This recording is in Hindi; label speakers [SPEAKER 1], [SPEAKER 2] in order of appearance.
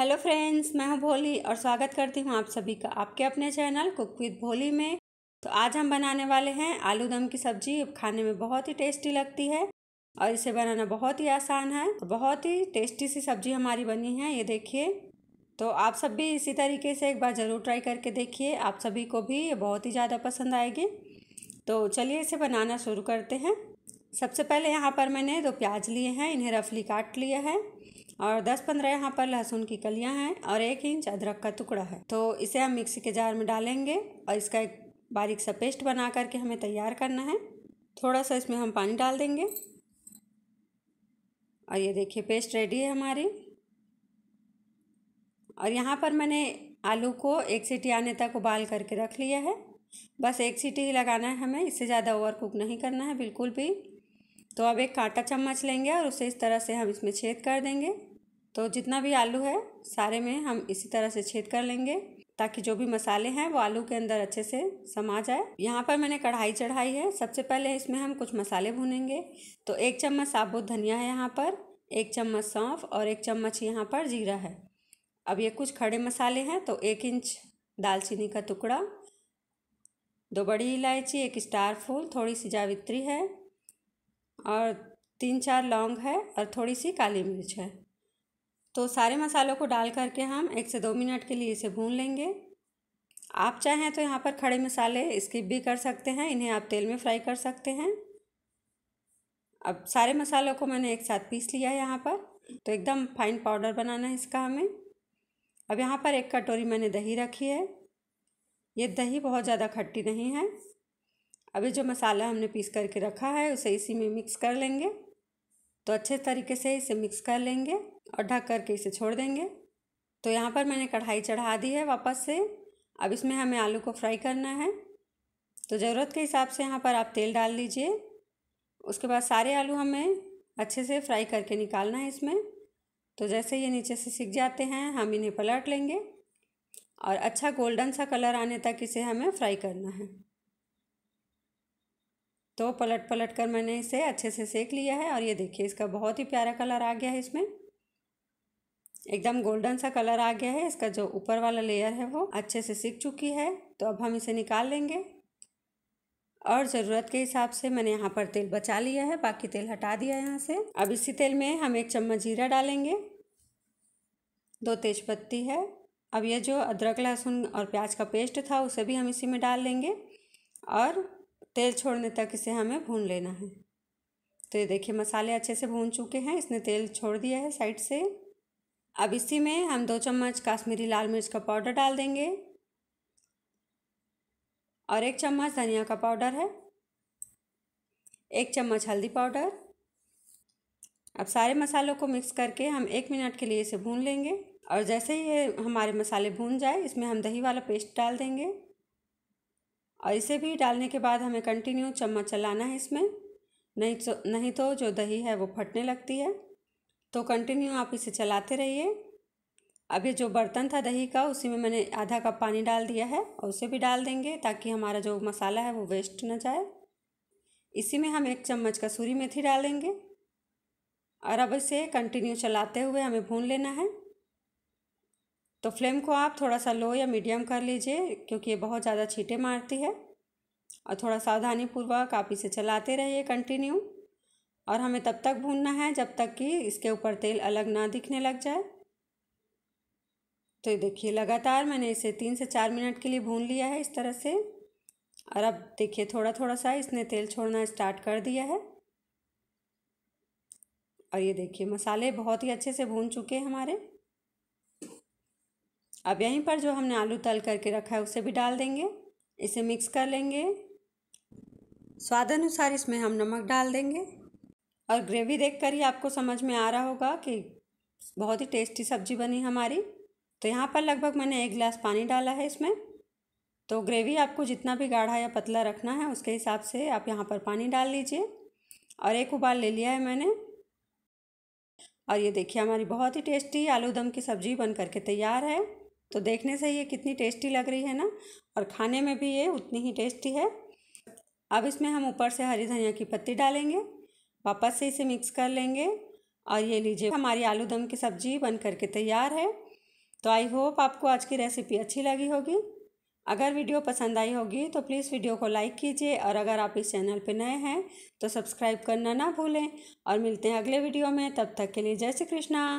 [SPEAKER 1] हेलो फ्रेंड्स मैं हूं भोली और स्वागत करती हूं आप सभी का आपके अपने चैनल कुक विद भोली में तो आज हम बनाने वाले हैं आलू दम की सब्जी खाने में बहुत ही टेस्टी लगती है और इसे बनाना बहुत ही आसान है तो बहुत ही टेस्टी सी सब्जी हमारी बनी है ये देखिए तो आप सब भी इसी तरीके से एक बार ज़रूर ट्राई करके देखिए आप सभी को भी ये बहुत ही ज़्यादा पसंद आएगी तो चलिए इसे बनाना शुरू करते हैं सबसे पहले यहाँ पर मैंने दो प्याज लिए हैं इन्हें रफली काट लिया है और 10-15 यहाँ पर लहसुन की कलियाँ हैं और एक इंच अदरक का टुकड़ा है तो इसे हम मिक्सी के जार में डालेंगे और इसका एक बारीक सा पेस्ट बना करके हमें तैयार करना है थोड़ा सा इसमें हम पानी डाल देंगे और ये देखिए पेस्ट रेडी है हमारी और यहाँ पर मैंने आलू को एक सीटी आने तक उबाल करके रख लिया है बस एक सीटी ही लगाना है हमें इससे ज़्यादा ओवर कुक नहीं करना है बिल्कुल भी तो अब एक कांटा चम्मच लेंगे और उसे इस तरह से हम इसमें छेद कर देंगे तो जितना भी आलू है सारे में हम इसी तरह से छेद कर लेंगे ताकि जो भी मसाले हैं वो आलू के अंदर अच्छे से समा जाए यहाँ पर मैंने कढ़ाई चढ़ाई है सबसे पहले इसमें हम कुछ मसाले भूनेंगे तो एक चम्मच साबुत धनिया है यहाँ पर एक चम्मच सौंफ और एक चम्मच यहाँ पर जीरा है अब ये कुछ खड़े मसाले हैं तो एक इंच दालचीनी का टुकड़ा दो बड़ी इलायची एक स्टार फूल थोड़ी सी जावित्री है और तीन चार लौंग है और थोड़ी सी काली मिर्च है तो सारे मसालों को डाल करके हम एक से दो मिनट के लिए इसे भून लेंगे आप चाहें तो यहाँ पर खड़े मसाले स्किप भी कर सकते हैं इन्हें आप तेल में फ्राई कर सकते हैं अब सारे मसालों को मैंने एक साथ पीस लिया है यहाँ पर तो एकदम फाइन पाउडर बनाना है इसका हमें अब यहाँ पर एक कटोरी मैंने दही रखी है ये दही बहुत ज़्यादा खट्टी नहीं है अभी जो मसाला हमने पीस करके रखा है उसे इसी में मिक्स कर लेंगे तो अच्छे तरीके से इसे मिक्स कर लेंगे और ढक करके इसे छोड़ देंगे तो यहाँ पर मैंने कढ़ाई चढ़ा दी है वापस से अब इसमें हमें आलू को फ्राई करना है तो ज़रूरत के हिसाब से यहाँ पर आप तेल डाल लीजिए उसके बाद सारे आलू हमें अच्छे से फ्राई करके निकालना है इसमें तो जैसे ये नीचे से सीख जाते हैं हम इन्हें पलट लेंगे और अच्छा गोल्डन सा कलर आने तक इसे हमें फ्राई करना है तो पलट पलट कर मैंने इसे अच्छे से सेक लिया है और ये देखिए इसका बहुत ही प्यारा कलर आ गया है इसमें एकदम गोल्डन सा कलर आ गया है इसका जो ऊपर वाला लेयर है वो अच्छे से सीख चुकी है तो अब हम इसे निकाल लेंगे और ज़रूरत के हिसाब से मैंने यहाँ पर तेल बचा लिया है बाकी तेल हटा दिया यहाँ से अब इसी तेल में हम एक चम्मच जीरा डालेंगे दो तेज पत्ती है अब यह जो अदरक लहसुन और प्याज का पेस्ट था उसे भी हम इसी में डाल लेंगे और तेल छोड़ने तक इसे हमें भून लेना है तो ये देखिए मसाले अच्छे से भून चुके हैं इसने तेल छोड़ दिया है साइड से अब इसी में हम दो चम्मच काश्मीरी लाल मिर्च का पाउडर डाल देंगे और एक चम्मच धनिया का पाउडर है एक चम्मच हल्दी पाउडर अब सारे मसालों को मिक्स करके हम एक मिनट के लिए इसे भून लेंगे और जैसे ये हमारे मसाले भून जाए इसमें हम दही वाला पेस्ट डाल देंगे और इसे भी डालने के बाद हमें कंटिन्यू चम्मच चलाना है इसमें नहीं तो नहीं तो जो दही है वो फटने लगती है तो कंटिन्यू आप इसे चलाते रहिए अभी जो बर्तन था दही का उसी में मैंने आधा कप पानी डाल दिया है और उसे भी डाल देंगे ताकि हमारा जो मसाला है वो वेस्ट ना जाए इसी में हम एक चम्मच कसूरी मेथी डाल देंगे और अब इसे कंटिन्यू चलाते हुए हमें भून लेना है तो फ्लेम को आप थोड़ा सा लो या मीडियम कर लीजिए क्योंकि ये बहुत ज़्यादा छीटे मारती है और थोड़ा सावधानी पूर्वक आप इसे चलाते रहिए कंटिन्यू और हमें तब तक भूनना है जब तक कि इसके ऊपर तेल अलग ना दिखने लग जाए तो देखिए लगातार मैंने इसे तीन से चार मिनट के लिए भून लिया है इस तरह से और अब देखिए थोड़ा थोड़ा सा इसने तेल छोड़ना स्टार्ट कर दिया है और ये देखिए मसाले बहुत ही अच्छे से भून चुके हैं हमारे अब यहीं पर जो हमने आलू तल करके रखा है उसे भी डाल देंगे इसे मिक्स कर लेंगे स्वाद अनुसार इसमें हम नमक डाल देंगे और ग्रेवी देखकर ही आपको समझ में आ रहा होगा कि बहुत ही टेस्टी सब्जी बनी हमारी तो यहाँ पर लगभग मैंने एक गिलास पानी डाला है इसमें तो ग्रेवी आपको जितना भी गाढ़ा या पतला रखना है उसके हिसाब से आप यहाँ पर पानी डाल लीजिए और एक उबाल ले लिया है मैंने और ये देखिए हमारी बहुत ही टेस्टी आलू दम की सब्ज़ी बन करके तैयार है तो देखने से ये कितनी टेस्टी लग रही है ना और खाने में भी ये उतनी ही टेस्टी है अब इसमें हम ऊपर से हरी धनिया की पत्ती डालेंगे वापस से इसे मिक्स कर लेंगे और ये लीजिए हमारी आलू दम की सब्ज़ी बन करके तैयार है तो आई होप आपको आज की रेसिपी अच्छी लगी होगी अगर वीडियो पसंद आई होगी तो प्लीज़ वीडियो को लाइक कीजिए और अगर आप इस चैनल पर नए हैं तो सब्सक्राइब करना ना भूलें और मिलते हैं अगले वीडियो में तब तक के लिए जय श्री कृष्णा